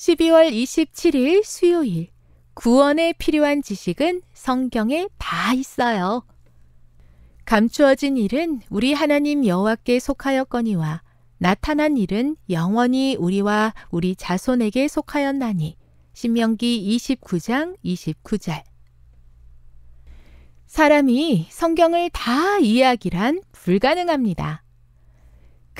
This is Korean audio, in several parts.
12월 27일 수요일 구원에 필요한 지식은 성경에 다 있어요. 감추어진 일은 우리 하나님 여호와께 속하였거니와 나타난 일은 영원히 우리와 우리 자손에게 속하였나니 신명기 29장 29절 사람이 성경을 다 이해하기란 불가능합니다.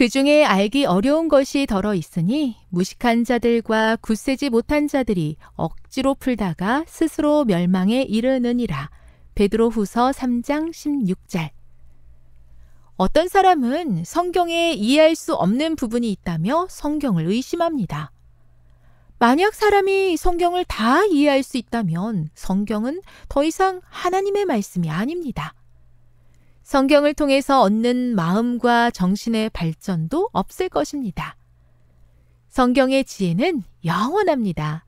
그 중에 알기 어려운 것이 덜어 있으니 무식한 자들과 굳세지 못한 자들이 억지로 풀다가 스스로 멸망에 이르느니라. 베드로 후서 3장 16절. 어떤 사람은 성경에 이해할 수 없는 부분이 있다며 성경을 의심합니다. 만약 사람이 성경을 다 이해할 수 있다면 성경은 더 이상 하나님의 말씀이 아닙니다. 성경을 통해서 얻는 마음과 정신의 발전도 없을 것입니다. 성경의 지혜는 영원합니다.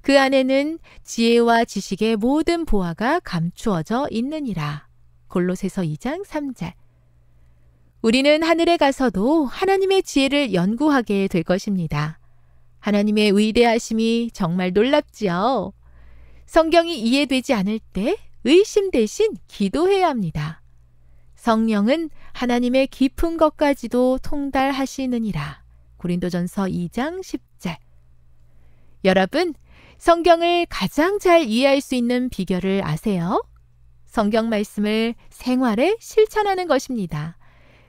그 안에는 지혜와 지식의 모든 보화가 감추어져 있느니라. 골로새서 2장 3절. 우리는 하늘에 가서도 하나님의 지혜를 연구하게 될 것입니다. 하나님의 위대하심이 정말 놀랍지요. 성경이 이해되지 않을 때 의심 대신 기도해야 합니다. 성령은 하나님의 깊은 것까지도 통달하시느니라. 고린도전서 2장 10절. 여러분, 성경을 가장 잘 이해할 수 있는 비결을 아세요? 성경 말씀을 생활에 실천하는 것입니다.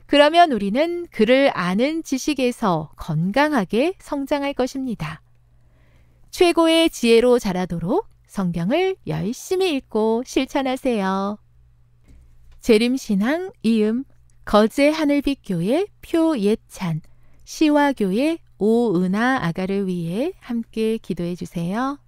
그러면 우리는 그를 아는 지식에서 건강하게 성장할 것입니다. 최고의 지혜로 자라도록 성경을 열심히 읽고 실천하세요. 재림신앙 이음 거제 하늘빛교회 표예찬 시화교회 오은하 아가를 위해 함께 기도해 주세요.